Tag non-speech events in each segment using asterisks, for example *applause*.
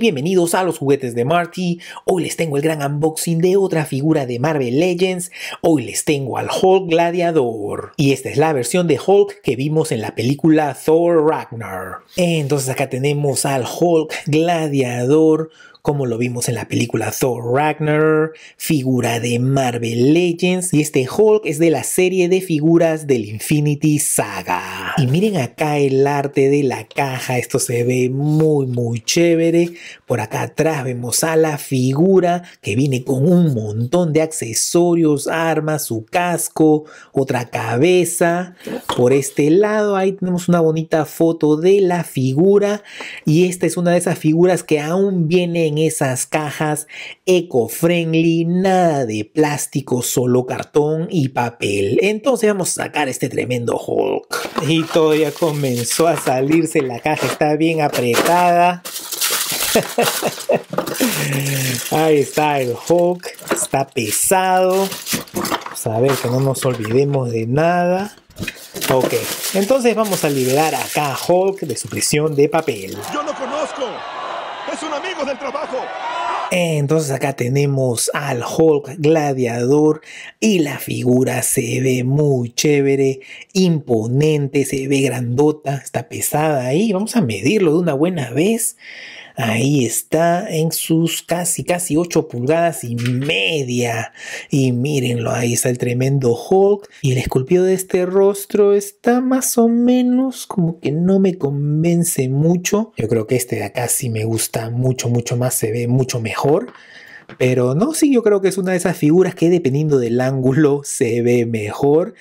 bienvenidos a los juguetes de Marty. Hoy les tengo el gran unboxing de otra figura de Marvel Legends. Hoy les tengo al Hulk Gladiador. Y esta es la versión de Hulk que vimos en la película Thor Ragnar. Entonces acá tenemos al Hulk Gladiador como lo vimos en la película Thor Ragnar, figura de Marvel Legends y este Hulk es de la serie de figuras del Infinity Saga. Y miren acá el arte de la caja, esto se ve muy muy chévere. Por acá atrás vemos a la figura que viene con un montón de accesorios, armas, su casco, otra cabeza. Por este lado ahí tenemos una bonita foto de la figura y esta es una de esas figuras que aún viene en esas cajas eco-friendly, nada de plástico, solo cartón y papel. Entonces vamos a sacar este tremendo Hulk. Y todavía comenzó a salirse la caja, está bien apretada. *laughs* Ahí está el Hulk Está pesado. Vamos a ver que no nos olvidemos de nada. Ok, entonces vamos a liberar acá a Hulk de su prisión de papel. Yo lo conozco. Es un amigo del trabajo. Eh, entonces acá tenemos al Hulk gladiador y la figura se ve muy chévere, imponente, se ve grandota, está pesada ahí. Vamos a medirlo de una buena vez. Ahí está en sus casi, casi 8 pulgadas y media. Y mírenlo, ahí está el tremendo Hulk. Y el esculpido de este rostro está más o menos como que no me convence mucho. Yo creo que este de acá sí me gusta mucho, mucho más, se ve mucho mejor. Pero no, sí, yo creo que es una de esas figuras que dependiendo del ángulo se ve mejor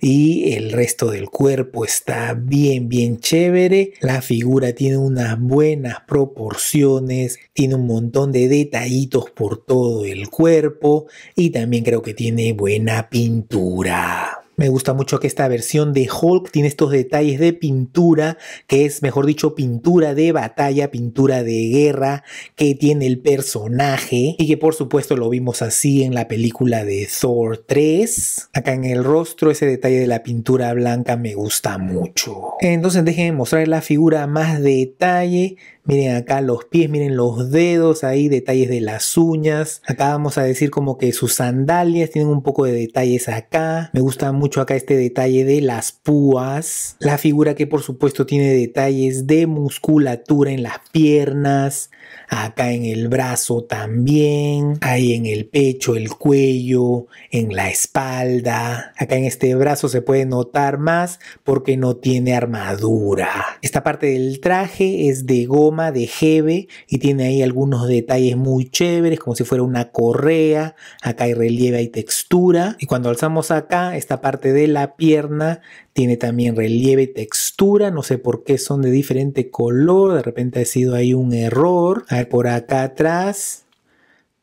y el resto del cuerpo está bien, bien chévere. La figura tiene unas buenas proporciones, tiene un montón de detallitos por todo el cuerpo y también creo que tiene buena pintura. Me gusta mucho que esta versión de Hulk tiene estos detalles de pintura, que es, mejor dicho, pintura de batalla, pintura de guerra, que tiene el personaje y que por supuesto lo vimos así en la película de Thor 3. Acá en el rostro ese detalle de la pintura blanca me gusta mucho. Entonces déjenme mostrar la figura más detalle Miren acá los pies, miren los dedos, ahí detalles de las uñas. Acá vamos a decir como que sus sandalias tienen un poco de detalles acá. Me gusta mucho acá este detalle de las púas. La figura que por supuesto tiene detalles de musculatura en las piernas. Acá en el brazo también. Ahí en el pecho, el cuello, en la espalda. Acá en este brazo se puede notar más porque no tiene armadura. Esta parte del traje es de goma de jeve, y tiene ahí algunos detalles muy chéveres, como si fuera una correa. Acá hay relieve y textura. Y cuando alzamos acá, esta parte de la pierna tiene también relieve y textura. No sé por qué son de diferente color. De repente ha sido ahí un error. A por acá atrás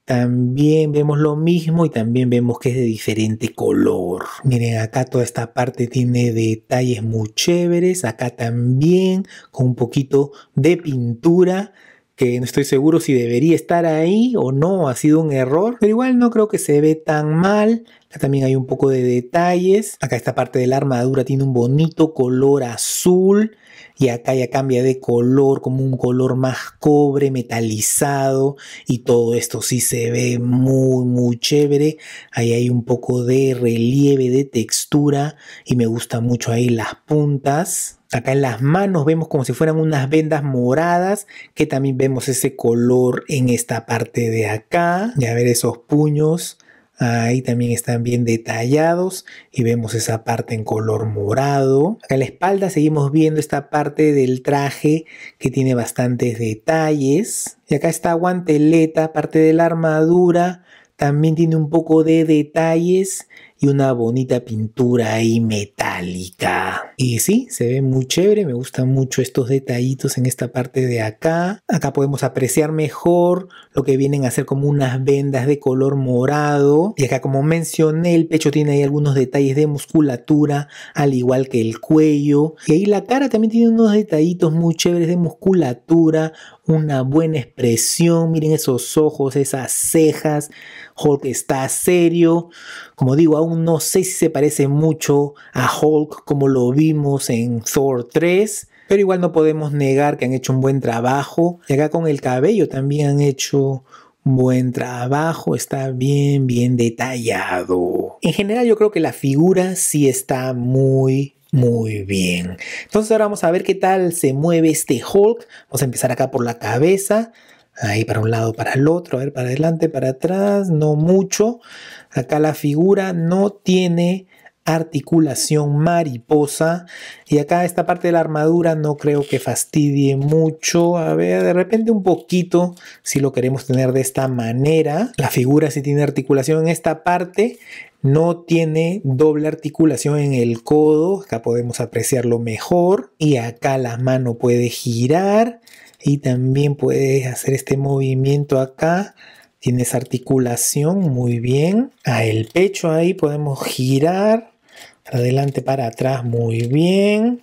también vemos lo mismo y también vemos que es de diferente color. Miren, acá toda esta parte tiene detalles muy chéveres. Acá también con un poquito de pintura que no estoy seguro si debería estar ahí o no, ha sido un error, pero igual no creo que se ve tan mal. Acá también hay un poco de detalles. Acá esta parte de la armadura tiene un bonito color azul y acá ya cambia de color, como un color más cobre, metalizado, y todo esto sí se ve muy, muy chévere. Ahí hay un poco de relieve, de textura, y me gusta mucho ahí las puntas. Acá en las manos vemos como si fueran unas vendas moradas, que también vemos ese color en esta parte de acá. Ya ver esos puños Ahí también están bien detallados y vemos esa parte en color morado. Acá en la espalda seguimos viendo esta parte del traje que tiene bastantes detalles. Y acá está guanteleta, parte de la armadura. También tiene un poco de detalles y una bonita pintura ahí metálica. Y sí, se ve muy chévere, me gustan mucho estos detallitos en esta parte de acá. Acá podemos apreciar mejor lo que vienen a ser como unas vendas de color morado. Y acá como mencioné, el pecho tiene ahí algunos detalles de musculatura, al igual que el cuello. Y ahí la cara también tiene unos detallitos muy chéveres de musculatura, una buena expresión, miren esos ojos, esas cejas. Jorge está serio, como digo, aún no sé si se parece mucho a Hulk como lo vimos en Thor 3, pero igual no podemos negar que han hecho un buen trabajo. Y acá con el cabello también han hecho buen trabajo, está bien, bien detallado. En general yo creo que la figura sí está muy... Muy bien. Entonces ahora vamos a ver qué tal se mueve este Hulk. Vamos a empezar acá por la cabeza. Ahí para un lado, para el otro, a ver, para adelante, para atrás, no mucho. Acá la figura no tiene articulación mariposa y acá esta parte de la armadura no creo que fastidie mucho a ver de repente un poquito si lo queremos tener de esta manera la figura si sí tiene articulación en esta parte no tiene doble articulación en el codo acá podemos apreciarlo mejor y acá la mano puede girar y también puedes hacer este movimiento acá. Tienes articulación, muy bien. A el pecho ahí podemos girar. adelante, para atrás, muy bien.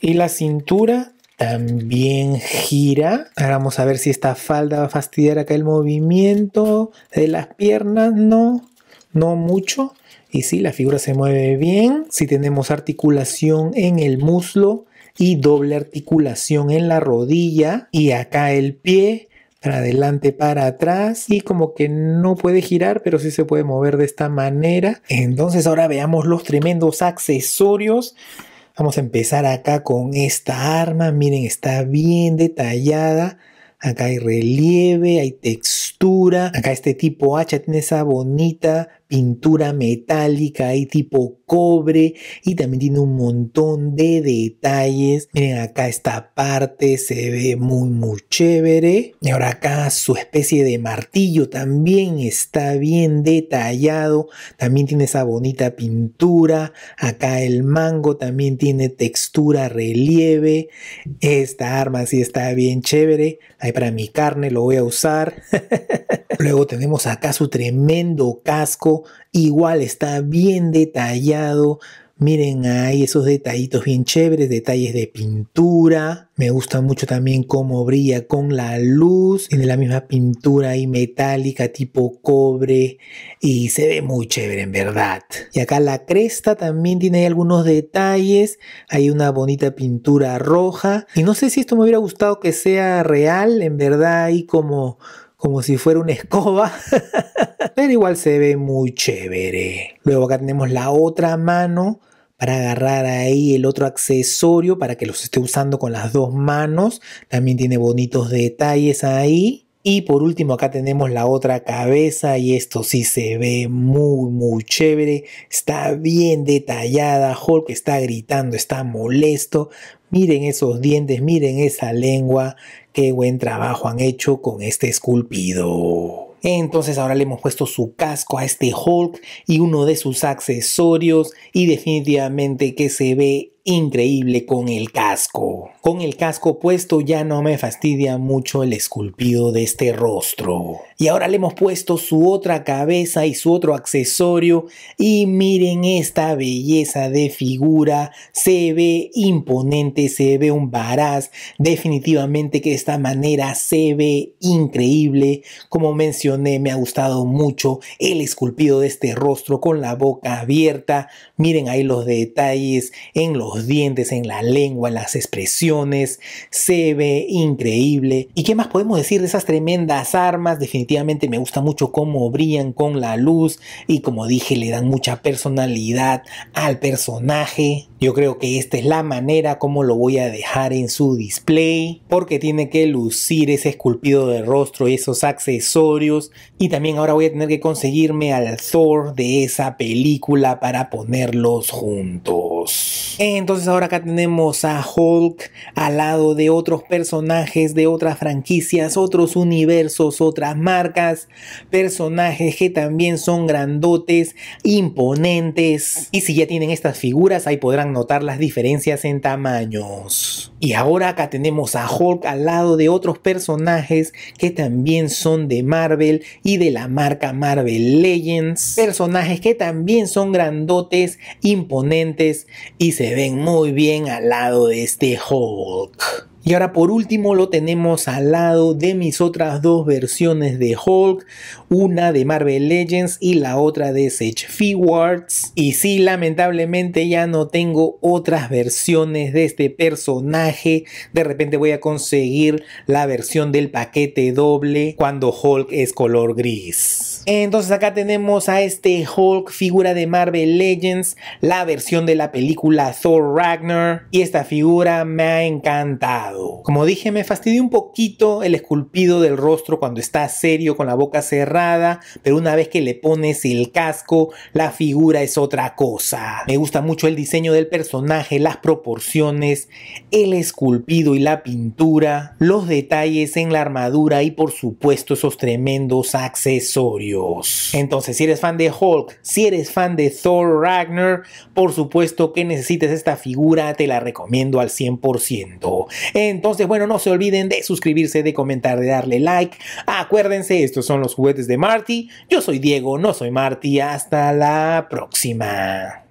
Y la cintura también gira. Ahora vamos a ver si esta falda va a fastidiar acá el movimiento de las piernas. No, no mucho. Y si la figura se mueve bien. Si tenemos articulación en el muslo y doble articulación en la rodilla y acá el pie para adelante, para atrás y como que no puede girar, pero sí se puede mover de esta manera. Entonces ahora veamos los tremendos accesorios. Vamos a empezar acá con esta arma. Miren, está bien detallada. Acá hay relieve, hay textura. Acá este tipo hacha tiene esa bonita pintura metálica y tipo cobre y también tiene un montón de detalles. Miren acá esta parte se ve muy muy chévere. Y ahora acá su especie de martillo también está bien detallado. También tiene esa bonita pintura. Acá el mango también tiene textura, relieve. Esta arma sí está bien chévere. Ahí para mi carne lo voy a usar. *laughs* Luego tenemos acá su tremendo casco igual está bien detallado. Miren ahí esos detallitos bien chéveres, detalles de pintura. Me gusta mucho también cómo brilla con la luz. Tiene la misma pintura ahí metálica tipo cobre y se ve muy chévere en verdad. Y acá la cresta también tiene algunos detalles. Hay una bonita pintura roja. Y no sé si esto me hubiera gustado que sea real, en verdad y como como si fuera una escoba, *laughs* pero igual se ve muy chévere. Luego acá tenemos la otra mano para agarrar ahí el otro accesorio para que los esté usando con las dos manos. También tiene bonitos detalles ahí. Y por último acá tenemos la otra cabeza y esto sí se ve muy muy chévere. Está bien detallada, Hulk está gritando, está molesto. Miren esos dientes, miren esa lengua, qué buen trabajo han hecho con este esculpido. Entonces ahora le hemos puesto su casco a este Hulk y uno de sus accesorios y definitivamente que se ve increíble con el casco. Con el casco puesto ya no me fastidia mucho el esculpido de este rostro. Y ahora le hemos puesto su otra cabeza y su otro accesorio y miren esta belleza de figura. Se ve imponente, se ve un varaz. Definitivamente que de esta manera se ve increíble. Como mencioné, me ha gustado mucho el esculpido de este rostro con la boca abierta. Miren ahí los detalles en los dientes, en la lengua, en las expresiones. Se ve increíble. ¿Y qué más podemos decir de esas tremendas armas? Definitivamente me gusta mucho cómo brillan con la luz y como dije le dan mucha personalidad al personaje. Yo creo que esta es la manera como lo voy a dejar en su display porque tiene que lucir ese esculpido de rostro y esos accesorios. Y también ahora voy a tener que conseguirme al Thor de esa película para ponerlos juntos. Entonces ahora acá tenemos a Hulk al lado de otros personajes de otras franquicias, otros universos, otras marcas, personajes que también son grandotes, imponentes. Y si ya tienen estas figuras, ahí podrán notar las diferencias en tamaños. Y ahora acá tenemos a Hulk al lado de otros personajes que también son de Marvel y de la marca Marvel Legends. Personajes que también son grandotes, imponentes y se ven muy bien al lado de este Hulk. Y ahora por último lo tenemos al lado de mis otras dos versiones de Hulk, una de Marvel Legends y la otra de Sage Figuarts. Y sí, lamentablemente ya no tengo otras versiones de este personaje. De repente voy a conseguir la versión del paquete doble cuando Hulk es color gris. Entonces acá tenemos a este Hulk, figura de Marvel Legends, la versión de la película Thor Ragnar. Y esta figura me ha encantado. Como dije, me fastidió un poquito el esculpido del rostro cuando está serio con la boca cerrada, pero una vez que le pones el casco, la figura es otra cosa. Me gusta mucho el diseño del personaje, las proporciones, el esculpido y la pintura, los detalles en la armadura y por supuesto esos tremendos accesorios. Entonces, si eres fan de Hulk, si eres fan de Thor Ragnar, por supuesto que necesites esta figura, te la recomiendo al 100%. Entonces, bueno, no se olviden de suscribirse, de comentar, de darle like. Acuérdense, estos son los juguetes de Marty. Yo soy Diego, no soy Marty. Hasta la próxima.